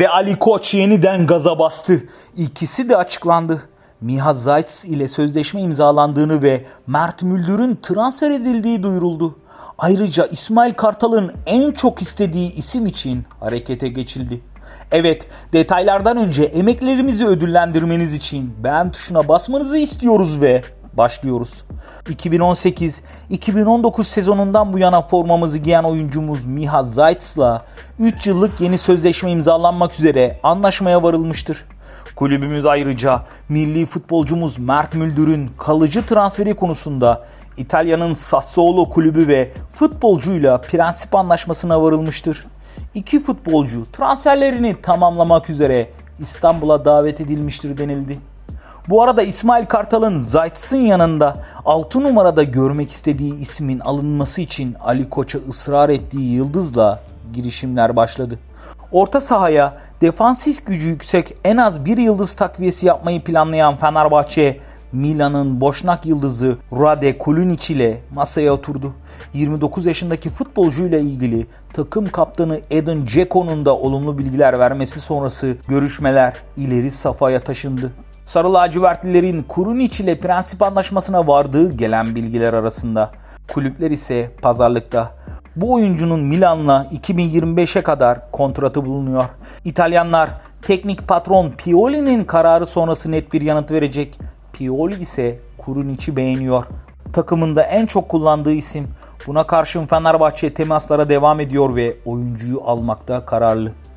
ve Ali Koç yeniden gaza bastı. İkisi de açıklandı. Miha Zayt's ile sözleşme imzalandığını ve Mert Müldür'ün transfer edildiği duyuruldu. Ayrıca İsmail Kartal'ın en çok istediği isim için harekete geçildi. Evet, detaylardan önce emeklerimizi ödüllendirmeniz için beğen tuşuna basmanızı istiyoruz ve başlıyoruz. 2018-2019 sezonundan bu yana formamızı giyen oyuncumuz Miha Zaitz'la 3 yıllık yeni sözleşme imzalanmak üzere anlaşmaya varılmıştır. Kulübümüz ayrıca milli futbolcumuz Mert Müldür'ün kalıcı transferi konusunda İtalya'nın Sassuolo kulübü ve futbolcuyla prensip anlaşmasına varılmıştır. İki futbolcu transferlerini tamamlamak üzere İstanbul'a davet edilmiştir denildi. Bu arada İsmail Kartal'ın Zayt'sın yanında 6 numarada görmek istediği ismin alınması için Ali Koç'a ısrar ettiği Yıldız'la girişimler başladı. Orta sahaya defansif gücü yüksek en az bir yıldız takviyesi yapmayı planlayan Fenerbahçe, Milan'ın boşnak yıldızı Rade Kulunic ile masaya oturdu. 29 yaşındaki futbolcuyla ilgili takım kaptanı Edin Cekon'un da olumlu bilgiler vermesi sonrası görüşmeler ileri safhaya taşındı. Sarı lacivertlilerin Kurunic ile prensip anlaşmasına vardığı gelen bilgiler arasında. Kulüpler ise pazarlıkta. Bu oyuncunun Milan'la 2025'e kadar kontratı bulunuyor. İtalyanlar teknik patron Pioli'nin kararı sonrası net bir yanıt verecek. Pioli ise Kurunic'i beğeniyor. Takımında en çok kullandığı isim. Buna karşın Fenerbahçe temaslara devam ediyor ve oyuncuyu almakta kararlı.